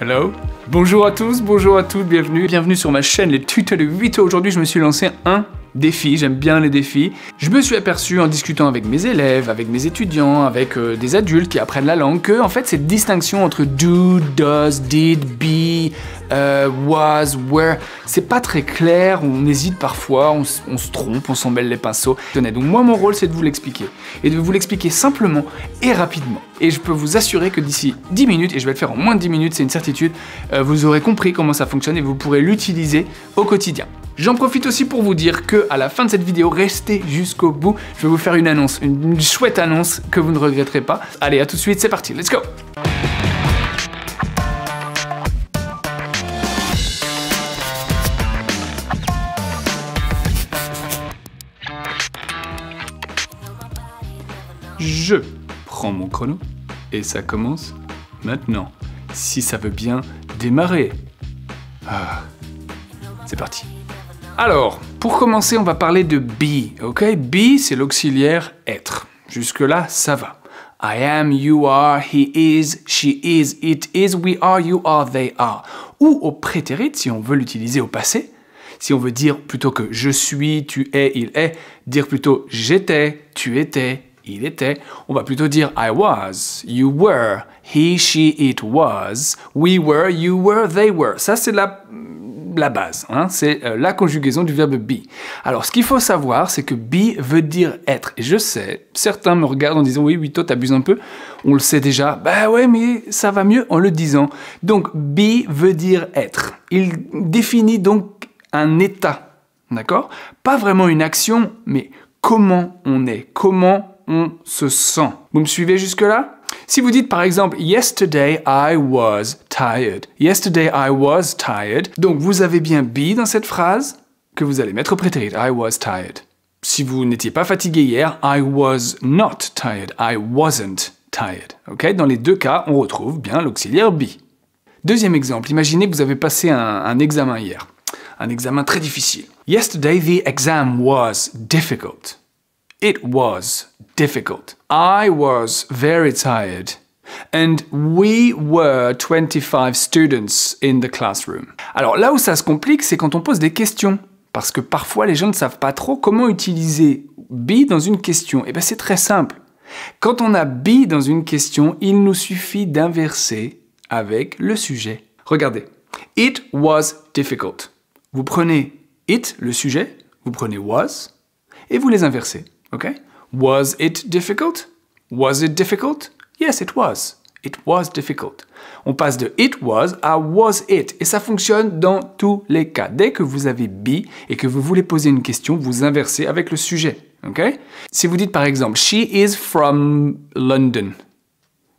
Hello Bonjour à tous, bonjour à toutes, bienvenue. Bienvenue sur ma chaîne Les Tutos de 8 Aujourd'hui, je me suis lancé un Défi, j'aime bien les défis. Je me suis aperçu en discutant avec mes élèves, avec mes étudiants, avec euh, des adultes qui apprennent la langue, que en fait cette distinction entre do, does, did, be, euh, was, were, c'est pas très clair, on hésite parfois, on, se trompe, on s'emmêle les pinceaux. Donc moi mon rôle c'est de vous l'expliquer, et de vous l'expliquer simplement et rapidement. Et je peux vous assurer que d'ici 10 minutes, et je vais le faire en moins de 10 minutes, c'est une certitude, euh, vous aurez compris comment ça fonctionne et vous pourrez l'utiliser au quotidien. J'en profite aussi pour vous dire que à la fin de cette vidéo, restez jusqu'au bout. Je vais vous faire une annonce, une chouette annonce que vous ne regretterez pas. Allez, à tout de suite, c'est parti, let's go Je prends mon chrono et ça commence maintenant. Si ça veut bien démarrer. Ah, c'est parti. Alors, pour commencer, on va parler de be, ok Be, c'est l'auxiliaire être. Jusque-là, ça va. I am, you are, he is, she is, it is, we are, you are, they are. Ou au prétérit, si on veut l'utiliser au passé, si on veut dire plutôt que je suis, tu es, il est, dire plutôt j'étais, tu étais, il était, on va plutôt dire I was, you were, he, she, it was, we were, you were, they were. Ça, c'est la la base, hein. c'est euh, la conjugaison du verbe be. Alors ce qu'il faut savoir, c'est que be veut dire être. Et je sais, certains me regardent en disant oui, oui, toi t'abuses un peu, on le sait déjà, bah ouais, mais ça va mieux en le disant. Donc be veut dire être. Il définit donc un état, d'accord Pas vraiment une action, mais comment on est, comment on se sent. Vous me suivez jusque-là si vous dites par exemple Yesterday I was tired, Yesterday I was tired, donc vous avez bien be dans cette phrase que vous allez mettre au prétérit I was tired. Si vous n'étiez pas fatigué hier, I was not tired, I wasn't tired. dans les deux cas, on retrouve bien l'auxiliaire be. Deuxième exemple, imaginez que vous avez passé un, un examen hier, un examen très difficile. Yesterday the exam was difficult. It was difficult. I was very tired. And we were 25 students in the classroom. Alors là où ça se complique, c'est quand on pose des questions. Parce que parfois les gens ne savent pas trop comment utiliser be dans une question. Et eh bien c'est très simple. Quand on a be dans une question, il nous suffit d'inverser avec le sujet. Regardez. It was difficult. Vous prenez it, le sujet, vous prenez was, et vous les inversez. Okay? Was it difficult? Was it difficult? Yes, it was. It was difficult. On passe de it was à was it. Et ça fonctionne dans tous les cas. Dès que vous avez be et que vous voulez poser une question, vous inversez avec le sujet. Okay? Si vous dites par exemple She is from London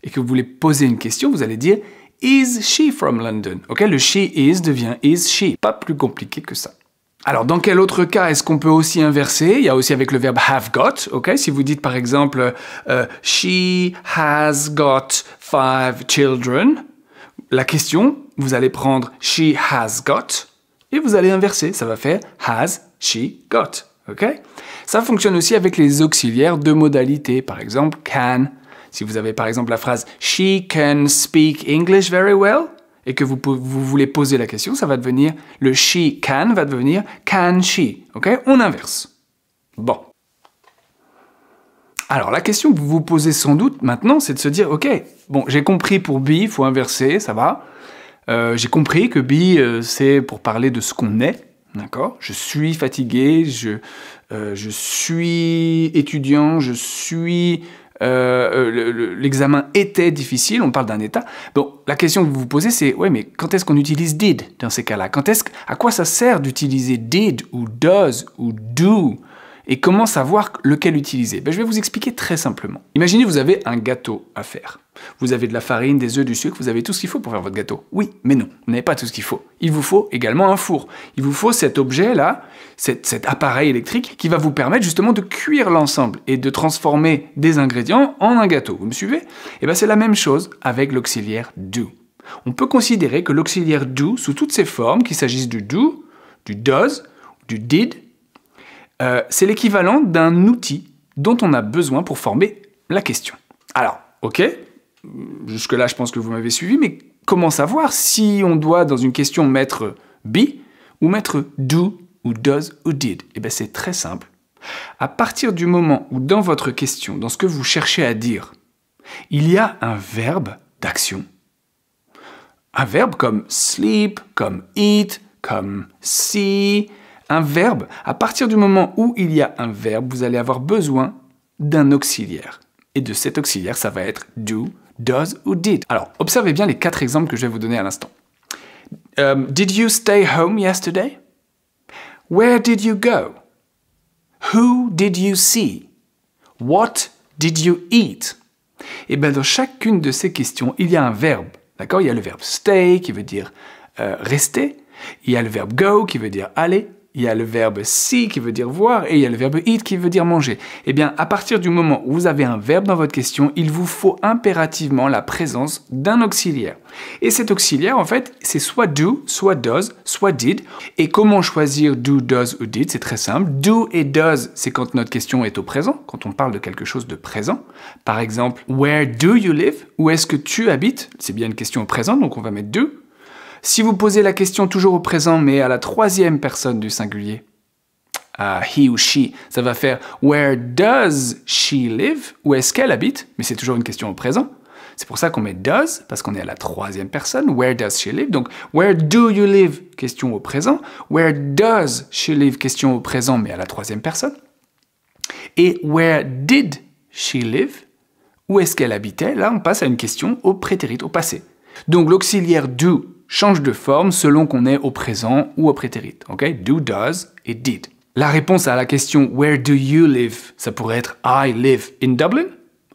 et que vous voulez poser une question, vous allez dire Is she from London okay? Le she is devient is she. Pas plus compliqué que ça. Alors, dans quel autre cas est-ce qu'on peut aussi inverser Il y a aussi avec le verbe have got, ok Si vous dites par exemple euh, She has got five children, la question, vous allez prendre She has got et vous allez inverser. Ça va faire Has she got, ok Ça fonctionne aussi avec les auxiliaires de modalité, par exemple can. Si vous avez par exemple la phrase She can speak English very well, et que vous, voulez poser la question, ça va devenir le she can va devenir can she. Ok On inverse. Bon. Alors la question que vous vous posez sans doute maintenant, c'est de se dire ok, bon, j'ai compris pour bi il faut inverser, ça va. Euh, j'ai compris que bi euh, c'est pour parler de ce qu'on est. D'accord Je suis fatigué, je, euh, je suis étudiant, je suis euh, l'examen était difficile, on parle d'un état. Donc la question que vous vous posez, c'est ouais, mais quand est-ce qu'on utilise did dans ces cas-là Quand est-ce, à quoi ça sert d'utiliser did ou does ou do et comment savoir lequel utiliser ben, Je vais vous expliquer très simplement. Imaginez vous avez un gâteau à faire. Vous avez de la farine, des œufs, du sucre, vous avez tout ce qu'il faut pour faire votre gâteau. Oui, mais non, vous n'avez pas tout ce qu'il faut. Il vous faut également un four. Il vous faut cet objet-là, cet, appareil électrique qui va vous permettre justement de cuire l'ensemble et de transformer des ingrédients en un gâteau. Vous me suivez Et eh bien c'est la même chose avec l'auxiliaire do. On peut considérer que l'auxiliaire do, sous toutes ses formes, qu'il s'agisse du do, du does, du did, euh, c'est l'équivalent d'un outil dont on a besoin pour former la question. Alors, ok, Jusque-là, je pense que vous m'avez suivi, mais comment savoir si on doit dans une question mettre be ou mettre do ou does ou did Eh bien, c'est très simple. À partir du moment où dans votre question, dans ce que vous cherchez à dire, il y a un verbe d'action, un verbe comme sleep, comme eat, comme see, un verbe, à partir du moment où il y a un verbe, vous allez avoir besoin d'un auxiliaire. Et de cet auxiliaire, ça va être do does ou did. Alors, observez bien les quatre exemples que je vais vous donner à l'instant. Um, did you stay home yesterday? Where did you go? Who did you see? What did you eat? Et eh bien, dans chacune de ces questions, il y a un verbe. D'accord Il y a le verbe stay qui veut dire euh, rester. Il y a le verbe go qui veut dire aller il y a le verbe see qui veut dire voir et il y a le verbe eat qui veut dire manger. Eh bien, à partir du moment où vous avez un verbe dans votre question, il vous faut impérativement la présence d'un auxiliaire. Et cet auxiliaire, en fait, c'est soit do, soit does, soit did. Et comment choisir do, does ou did C'est très simple. Do et does, c'est quand notre question est au présent, quand on parle de quelque chose de présent. Par exemple, where do you live Où est-ce que tu habites C'est bien une question au présent, donc on va mettre do. Si vous posez la question toujours au présent mais à la troisième personne du singulier, à ah, he ou she, ça va faire Where does she live Où est-ce qu'elle habite Mais c'est toujours une question au présent. C'est pour ça qu'on met does, parce qu'on est à la troisième personne. Where does she live Donc, where do you live Question au présent. Where does she live Question au présent, mais à la troisième personne. Et where did she live Où est-ce qu'elle habitait Là, on passe à une question au prétérit, au passé. Donc, l'auxiliaire do change de forme selon qu'on est au présent ou au prétérit. Ok, Do, does et did. La réponse à la question Where do you live Ça pourrait être I live in Dublin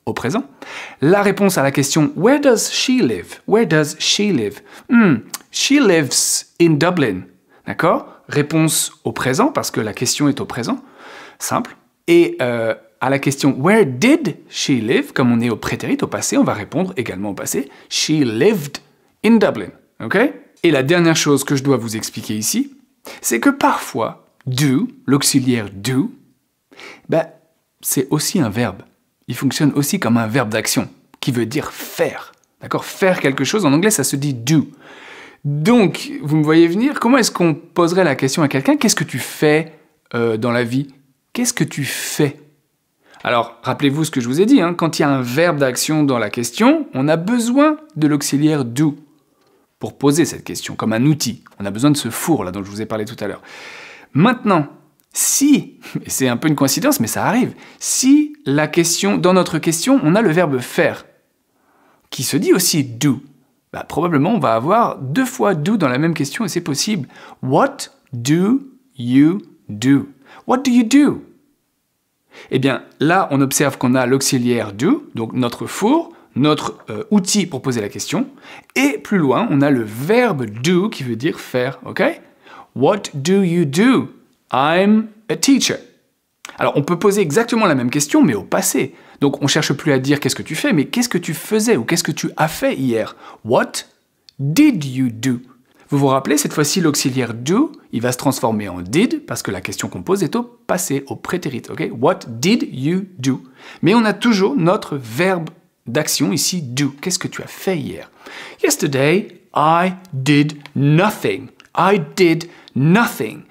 au présent. La réponse à la question Where does she live Where does she live hmm, She lives in Dublin. D'accord Réponse au présent parce que la question est au présent. Simple. Et euh, à la question Where did she live Comme on est au prétérit, au passé, on va répondre également au passé She lived in Dublin. Et la dernière chose que je dois vous expliquer ici, c'est que parfois, do, l'auxiliaire do, bah, c'est aussi un verbe. Il fonctionne aussi comme un verbe d'action, qui veut dire faire. D'accord Faire quelque chose, en anglais, ça se dit do. Donc, vous me voyez venir, comment est-ce qu'on poserait la question à quelqu'un Qu'est-ce que tu fais euh, dans la vie Qu'est-ce que tu fais Alors, rappelez-vous ce que je vous ai dit, hein. quand il y a un verbe d'action dans la question, on a besoin de l'auxiliaire do pour poser cette question, comme un outil. On a besoin de ce four là dont je vous ai parlé tout à l'heure. Maintenant, si, et c'est un peu une coïncidence, mais ça arrive, si la question, dans notre question, on a le verbe faire, qui se dit aussi do, bah, probablement on va avoir deux fois do dans la même question et c'est possible. What do you do? What do you do? Eh bien, là, on observe qu'on a l'auxiliaire do, donc notre four, notre euh, outil pour poser la question. Et plus loin, on a le verbe do qui veut dire faire, ok What do you do? I'm a teacher. Alors on peut poser exactement la même question, mais au passé. Donc on cherche plus à dire qu'est-ce que tu fais, mais qu'est-ce que tu faisais ou qu'est-ce que tu as fait hier? What did you do? Vous vous rappelez, cette fois-ci, l'auxiliaire do, il va se transformer en did parce que la question qu'on pose est au passé, au prétérit. ok What did you do? Mais on a toujours notre verbe d'action ici, do. Qu'est-ce que tu as fait hier Yesterday, I did nothing. I did nothing.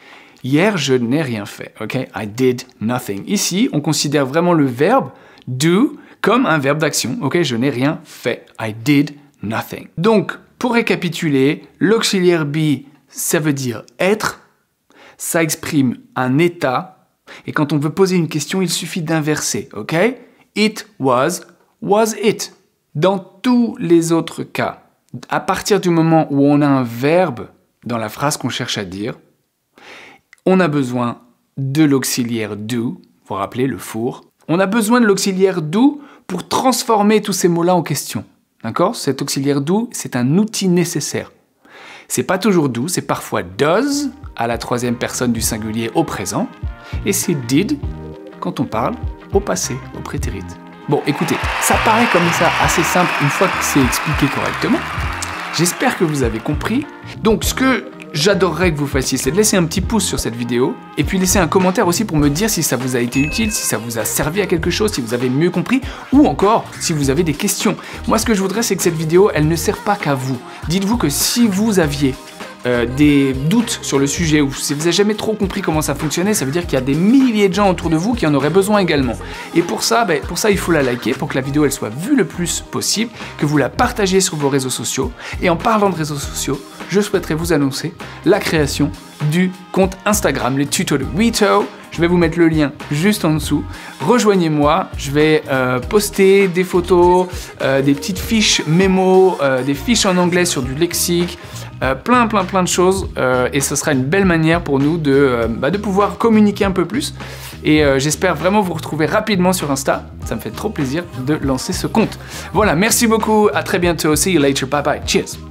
Hier, je n'ai rien fait. OK I did nothing. Ici, on considère vraiment le verbe do comme un verbe d'action. OK Je n'ai rien fait. I did nothing. Donc, pour récapituler, l'auxiliaire be, ça veut dire être. Ça exprime un état. Et quand on veut poser une question, il suffit d'inverser. OK It was was it. Dans tous les autres cas, à partir du moment où on a un verbe dans la phrase qu'on cherche à dire, on a besoin de l'auxiliaire do, vous vous rappelez le four. On a besoin de l'auxiliaire do pour transformer tous ces mots-là en question. D'accord Cet auxiliaire do, c'est un outil nécessaire. C'est pas toujours do, c'est parfois does à la troisième personne du singulier au présent, et c'est did quand on parle au passé, au prétérit. Bon, écoutez, ça paraît comme ça assez simple une fois que c'est expliqué correctement. J'espère que vous avez compris. Donc ce que j'adorerais que vous fassiez, c'est de laisser un petit pouce sur cette vidéo, et puis laisser un commentaire aussi pour me dire si ça vous a été utile, si ça vous a servi à quelque chose, si vous avez mieux compris, ou encore si vous avez des questions. Moi, ce que je voudrais, c'est que cette vidéo, elle ne sert pas qu'à vous. Dites-vous que si vous aviez euh, des doutes sur le sujet ou si vous n'avez jamais trop compris comment ça fonctionnait, ça veut dire qu'il y a des milliers de gens autour de vous qui en auraient besoin également. Et pour ça, ben, pour ça, il faut la liker pour que la vidéo elle soit vue le plus possible, que vous la partagez sur vos réseaux sociaux. Et en parlant de réseaux sociaux, je souhaiterais vous annoncer la création du compte Instagram, les tutos de Wito je vais vous mettre le lien juste en dessous. Rejoignez-moi, je vais euh, poster des photos, euh, des petites fiches mémo, euh, des fiches en anglais sur du lexique, plein plein plein de choses et ce sera une belle manière pour nous de, bah, de pouvoir communiquer un peu plus et j'espère vraiment vous retrouver rapidement sur Insta, ça me fait trop plaisir de lancer ce compte. Voilà, merci beaucoup, à très bientôt, aussi. you later, bye bye, cheers